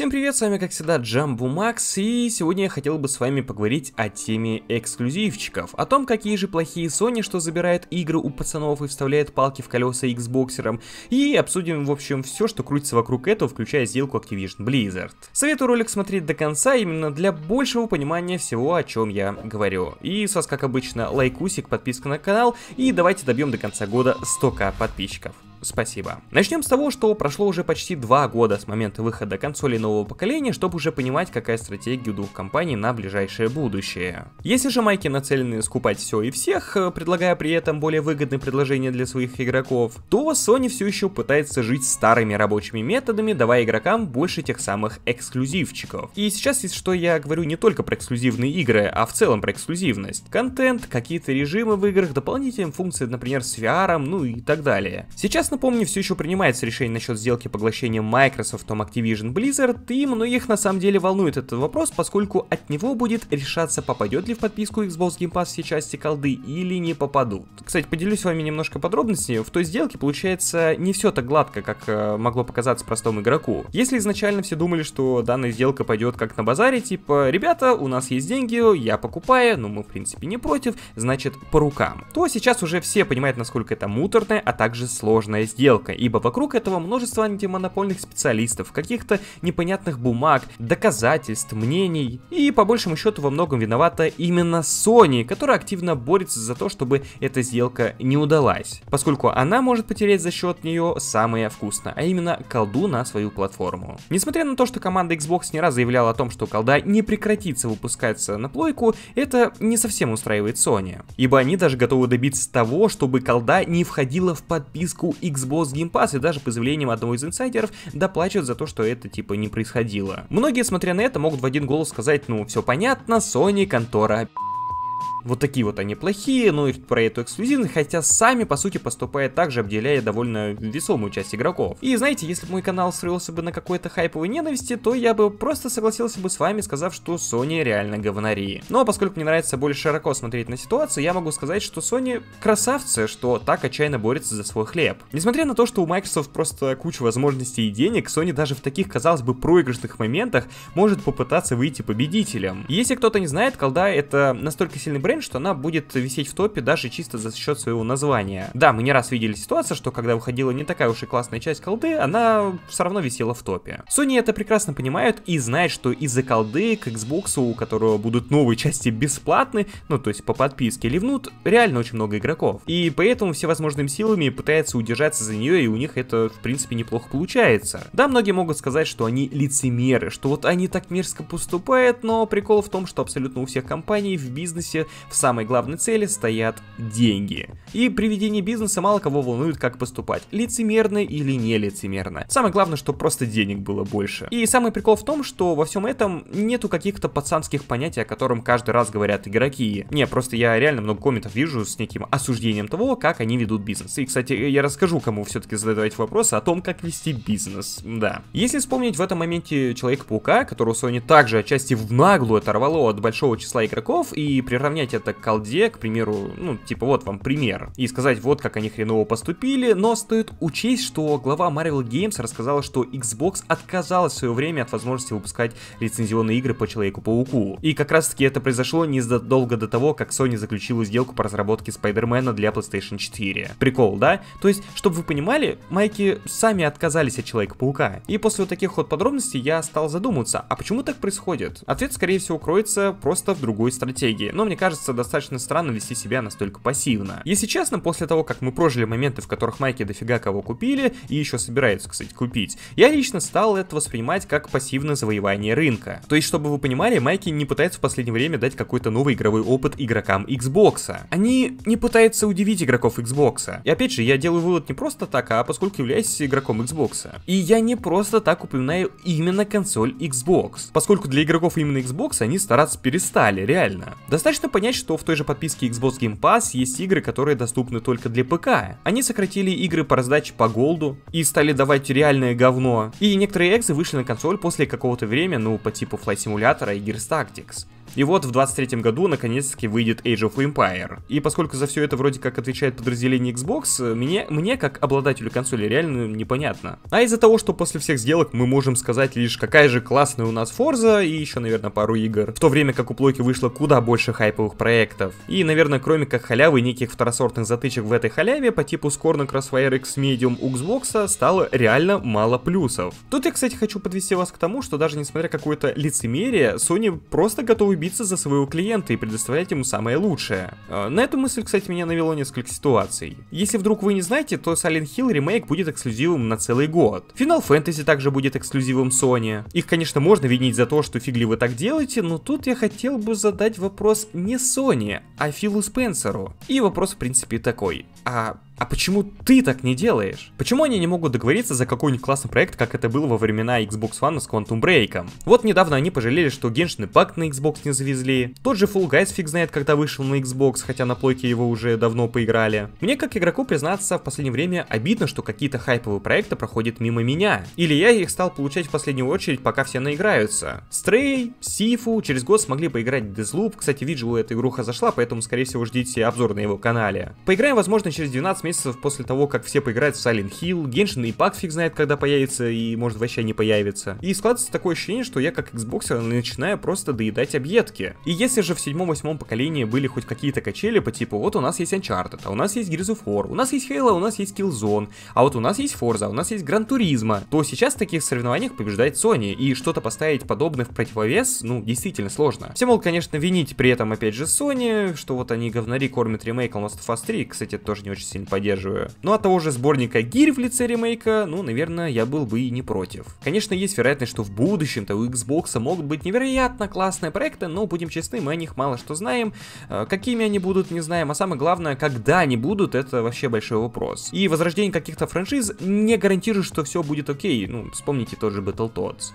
Всем привет, с вами как всегда Джамбу Макс, и сегодня я хотел бы с вами поговорить о теме эксклюзивчиков, о том, какие же плохие Sony, что забирает игры у пацанов и вставляет палки в колеса Xboxерам, и обсудим, в общем, все, что крутится вокруг этого, включая сделку Activision Blizzard. Советую ролик смотреть до конца, именно для большего понимания всего, о чем я говорю. И с вас, как обычно, лайкусик, подписка на канал, и давайте добьем до конца года 100к подписчиков спасибо. Начнем с того, что прошло уже почти два года с момента выхода консолей нового поколения, чтобы уже понимать, какая стратегия у двух компаний на ближайшее будущее. Если же майки нацелены скупать все и всех, э, предлагая при этом более выгодные предложения для своих игроков, то Sony все еще пытается жить старыми рабочими методами, давая игрокам больше тех самых эксклюзивчиков. И сейчас есть что я говорю не только про эксклюзивные игры, а в целом про эксклюзивность. Контент, какие-то режимы в играх, дополнительные функции, например, с VR, ну и так далее. Сейчас напомню, все еще принимается решение насчет сделки поглощения Microsoft Activision Blizzard, и многих на самом деле волнует этот вопрос, поскольку от него будет решаться, попадет ли в подписку Xbox Game Pass все части колды или не попадут. Кстати, поделюсь с вами немножко подробностями. В той сделке, получается, не все так гладко, как э, могло показаться простому игроку. Если изначально все думали, что данная сделка пойдет как на базаре, типа, ребята, у нас есть деньги, я покупаю, но ну, мы в принципе не против, значит по рукам, то сейчас уже все понимают, насколько это муторная, а также сложная самая сделка, ибо вокруг этого множество антимонопольных специалистов, каких-то непонятных бумаг, доказательств, мнений. И по большему счету во многом виновата именно Sony, которая активно борется за то, чтобы эта сделка не удалась, поскольку она может потерять за счет нее самое вкусное, а именно колду на свою платформу. Несмотря на то, что команда Xbox не раз заявляла о том, что колда не прекратится выпускаться на плойку, это не совсем устраивает Sony, ибо они даже готовы добиться того, чтобы колда не входила в подписку Xbox Xbox Game Pass, и даже по заявлениям одного из инсайдеров доплачивают за то, что это типа не происходило. Многие, смотря на это, могут в один голос сказать, ну все понятно, Sony контора вот такие вот они плохие, ну и про эту эксклюзивность, хотя сами, по сути, поступают так же, обделяя довольно весомую часть игроков. И знаете, если бы мой канал строился бы на какой-то хайповой ненависти, то я бы просто согласился бы с вами, сказав, что Sony реально говнори. Но ну, а поскольку мне нравится более широко смотреть на ситуацию, я могу сказать, что Sony красавцы, что так отчаянно борется за свой хлеб. Несмотря на то, что у Microsoft просто куча возможностей и денег, Sony даже в таких, казалось бы, проигрышных моментах может попытаться выйти победителем. Если кто-то не знает, колда это настолько сильный бренд, Brain, что она будет висеть в топе даже чисто за счет своего названия. Да, мы не раз видели ситуацию, что когда выходила не такая уж и классная часть колды, она все равно висела в топе. Sony это прекрасно понимают и знают, что из-за колды к Xbox, у которого будут новые части бесплатны, ну то есть по подписке, ливнут реально очень много игроков. И поэтому всевозможными силами пытаются удержаться за нее, и у них это в принципе неплохо получается. Да, многие могут сказать, что они лицемеры, что вот они так мерзко поступают, но прикол в том, что абсолютно у всех компаний в бизнесе в самой главной цели стоят деньги. И при ведении бизнеса мало кого волнует, как поступать, лицемерно или нелицемерно. Самое главное, что просто денег было больше. И самый прикол в том, что во всем этом нету каких-то пацанских понятий, о котором каждый раз говорят игроки. Не, просто я реально много комментов вижу с неким осуждением того, как они ведут бизнес. И, кстати, я расскажу, кому все-таки задавать вопросы о том, как вести бизнес. Да. Если вспомнить в этом моменте Человека-паука, которого Sony также отчасти в наглую оторвало от большого числа игроков, и приравнять отправить это к колде, к примеру, ну, типа, вот вам пример, и сказать, вот как они хреново поступили, но стоит учесть, что глава Marvel Games рассказала, что Xbox отказалась в свое время от возможности выпускать лицензионные игры по Человеку-пауку. И как раз таки это произошло незадолго до того, как Sony заключила сделку по разработке Спайдермена для PlayStation 4. Прикол, да? То есть, чтобы вы понимали, майки сами отказались от Человека-паука. И после вот таких вот подробностей я стал задумываться, а почему так происходит? Ответ, скорее всего, кроется просто в другой стратегии. Но мне кажется, кажется достаточно странно вести себя настолько пассивно. Если честно, после того, как мы прожили моменты, в которых майки дофига кого купили, и еще собираются, кстати, купить, я лично стал это воспринимать как пассивное завоевание рынка. То есть, чтобы вы понимали, майки не пытается в последнее время дать какой-то новый игровой опыт игрокам Xbox. Они не пытаются удивить игроков Xbox. И опять же, я делаю вывод не просто так, а поскольку являюсь игроком Xbox. И я не просто так упоминаю именно консоль Xbox. Поскольку для игроков именно Xbox они стараться перестали, реально. Достаточно понять понять, что в той же подписке Xbox Game Pass есть игры, которые доступны только для ПК. Они сократили игры по раздаче по голду и стали давать реальное говно. И некоторые эксы вышли на консоль после какого-то времени, ну, по типу Flight Simulator и Gears Tactics. И вот в 23 м году наконец-таки выйдет Age of Empire. И поскольку за все это вроде как отвечает подразделение Xbox, мне, мне как обладателю консоли реально непонятно. А из-за того, что после всех сделок мы можем сказать лишь какая же классная у нас Forza и еще, наверное, пару игр. В то время как у плойки вышло куда больше хайповых проектов. И, наверное, кроме как халявы неких второсортных затычек в этой халяве по типу Scorn Crossfire X Medium у Xbox стало реально мало плюсов. Тут я, кстати, хочу подвести вас к тому, что даже несмотря какое-то лицемерие, Sony просто готовы биться за своего клиента и предоставлять ему самое лучшее. Э, на эту мысль, кстати, меня навело несколько ситуаций. Если вдруг вы не знаете, то Silent Hill ремейк будет эксклюзивом на целый год. Final Fantasy также будет эксклюзивом Sony. Их, конечно, можно винить за то, что фигли вы так делаете, но тут я хотел бы задать вопрос не Sony, а Филу Спенсеру. И вопрос, в принципе, такой. А а почему ты так не делаешь? Почему они не могут договориться за какой-нибудь классный проект, как это было во времена Xbox One с Quantum Break? Вот недавно они пожалели, что Genshin Impact на Xbox не завезли. Тот же Full Guys фиг знает, когда вышел на Xbox, хотя на плойке его уже давно поиграли. Мне, как игроку, признаться, в последнее время обидно, что какие-то хайповые проекты проходят мимо меня. Или я их стал получать в последнюю очередь, пока все наиграются. Стрей, Сифу, через год смогли поиграть в Deathloop. Кстати, Виджилу эта игруха зашла, поэтому, скорее всего, ждите обзор на его канале. Поиграем, возможно, через 12 месяцев месяцев после того, как все поиграют в Silent Hill, Genshin и Pack фиг знает, когда появится и может вообще не появится. И складывается такое ощущение, что я как Xboxer начинаю просто доедать объедки. И если же в седьмом-восьмом поколении были хоть какие-то качели по типу вот у нас есть Uncharted, а у нас есть Gears of War, у нас есть Halo, а у нас есть Killzone, а вот у нас есть Forza, а у нас есть Gran Turismo, то сейчас в таких соревнованиях побеждает Sony, и что-то поставить подобное в противовес, ну, действительно сложно. Все, мол, конечно, винить при этом опять же Sony, что вот они говнари кормят ремейком Last of Us 3, кстати, это тоже не очень сильно поддерживаю. Ну а того же сборника гирь в лице ремейка, ну, наверное, я был бы и не против. Конечно, есть вероятность, что в будущем-то у Xbox могут быть невероятно классные проекты, но, будем честны, мы о них мало что знаем. Э, какими они будут, не знаем, а самое главное, когда они будут, это вообще большой вопрос. И возрождение каких-то франшиз не гарантирует, что все будет окей. Ну, вспомните тот же Battletoads.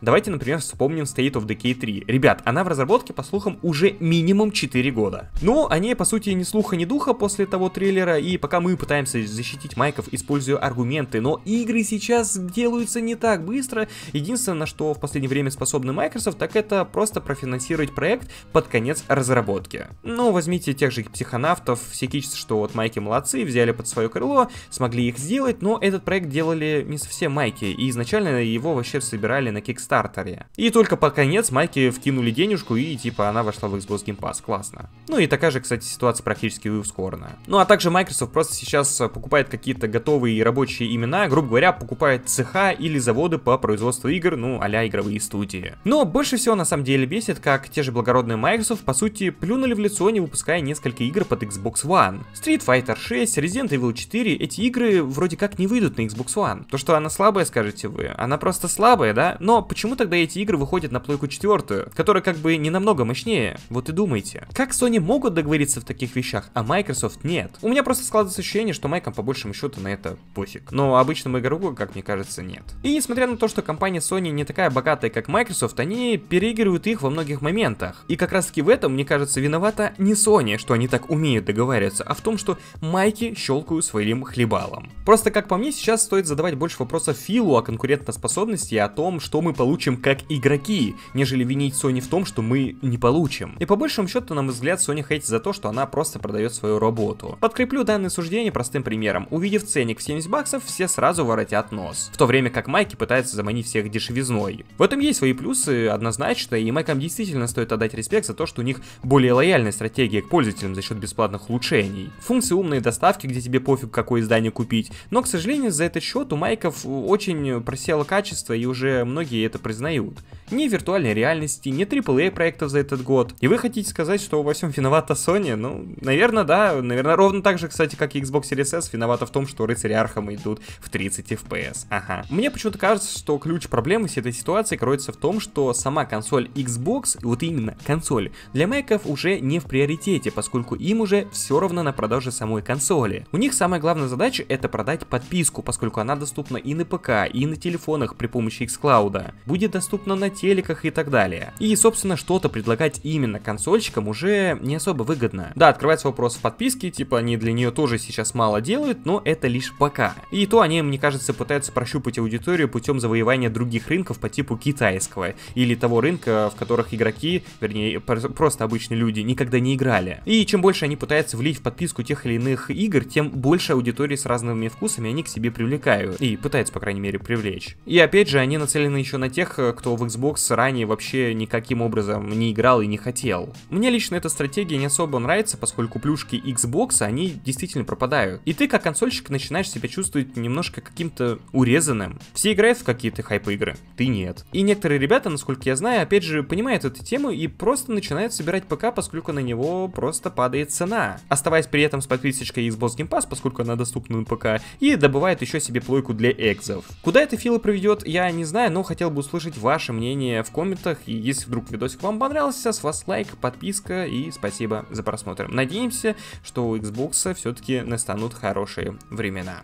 Давайте, например, вспомним State of Decay 3. Ребят, она в разработке, по слухам, уже минимум 4 года. Но они, по сути, ни слуха, ни духа после того трейлера, и пока мы пытаемся защитить майков, используя аргументы, но игры сейчас делаются не так быстро. Единственное, на что в последнее время способны Microsoft, так это просто профинансировать проект под конец разработки. Но ну, возьмите тех же психонавтов, все кичатся, что вот майки молодцы, взяли под свое крыло, смогли их сделать, но этот проект делали не совсем майки, и изначально его вообще собирали на кикстартере. И только под конец майки вкинули денежку, и типа она вошла в Xbox Game Pass, классно. Ну и такая же, кстати, ситуация практически и ускорена. Ну а также Майк Microsoft просто сейчас э, покупает какие-то готовые рабочие имена, грубо говоря, покупает цеха или заводы по производству игр, ну, а игровые студии. Но больше всего на самом деле бесит, как те же благородные Microsoft, по сути, плюнули в лицо, не выпуская несколько игр под Xbox One. Street Fighter 6, Resident Evil 4, эти игры вроде как не выйдут на Xbox One. То, что она слабая, скажете вы, она просто слабая, да? Но почему тогда эти игры выходят на плойку четвертую, которая как бы не намного мощнее? Вот и думайте. Как Sony могут договориться в таких вещах, а Microsoft нет? У меня просто складывается ощущение, что Майкам по большему счету на это пофиг. Но обычному игроку, как мне кажется, нет. И несмотря на то, что компания Sony не такая богатая, как Microsoft, они переигрывают их во многих моментах. И как раз таки в этом, мне кажется, виновата не Sony, что они так умеют договариваться, а в том, что Майки щелкают своим хлебалом. Просто, как по мне, сейчас стоит задавать больше вопросов Филу о конкурентоспособности и о том, что мы получим как игроки, нежели винить Sony в том, что мы не получим. И по большему счету, на мой взгляд, Sony хейтит за то, что она просто продает свою работу. Подкреплю Подкреплю данное суждение простым примером. Увидев ценник в 70 баксов, все сразу воротят нос. В то время как Майки пытается заманить всех дешевизной. В этом есть свои плюсы, однозначно, и Майкам действительно стоит отдать респект за то, что у них более лояльная стратегия к пользователям за счет бесплатных улучшений. Функции умной доставки, где тебе пофиг какое издание купить. Но, к сожалению, за этот счет у Майков очень просело качество и уже многие это признают. Ни виртуальной реальности, ни AAA проектов за этот год. И вы хотите сказать, что во всем виновата Sony? Ну, наверное, да, наверное, ровно так же, же, кстати, как и Xbox Series S, виновата в том, что рыцари Архама идут в 30 FPS. Ага. Мне почему-то кажется, что ключ проблемы с этой ситуации кроется в том, что сама консоль Xbox, вот именно консоль, для мэков уже не в приоритете, поскольку им уже все равно на продаже самой консоли. У них самая главная задача это продать подписку, поскольку она доступна и на ПК, и на телефонах при помощи xCloud, будет доступна на телеках и так далее. И, собственно, что-то предлагать именно консольщикам уже не особо выгодно. Да, открывается вопрос в подписке, типа не для нее тоже сейчас мало делают, но это лишь пока. И то они, мне кажется, пытаются прощупать аудиторию путем завоевания других рынков по типу китайского, или того рынка, в которых игроки, вернее, просто обычные люди, никогда не играли. И чем больше они пытаются влить в подписку тех или иных игр, тем больше аудитории с разными вкусами они к себе привлекают. И пытаются, по крайней мере, привлечь. И опять же, они нацелены еще на тех, кто в Xbox ранее вообще никаким образом не играл и не хотел. Мне лично эта стратегия не особо нравится, поскольку плюшки Xbox, они действительно пропадают. И ты, как консольщик, начинаешь себя чувствовать немножко каким-то урезанным. Все играют в какие-то хайп-игры, ты нет. И некоторые ребята, насколько я знаю, опять же, понимают эту тему и просто начинают собирать ПК, поскольку на него просто падает цена. Оставаясь при этом с подписочкой Xbox Game Pass, поскольку она доступна на ПК, и добывает еще себе плойку для экзов. Куда это Фила проведет, я не знаю, но хотел бы услышать ваше мнение в комментах, и если вдруг видосик вам понравился, с вас лайк, подписка и спасибо за просмотр. Надеемся, что у Xbox все-таки настанут хорошие времена.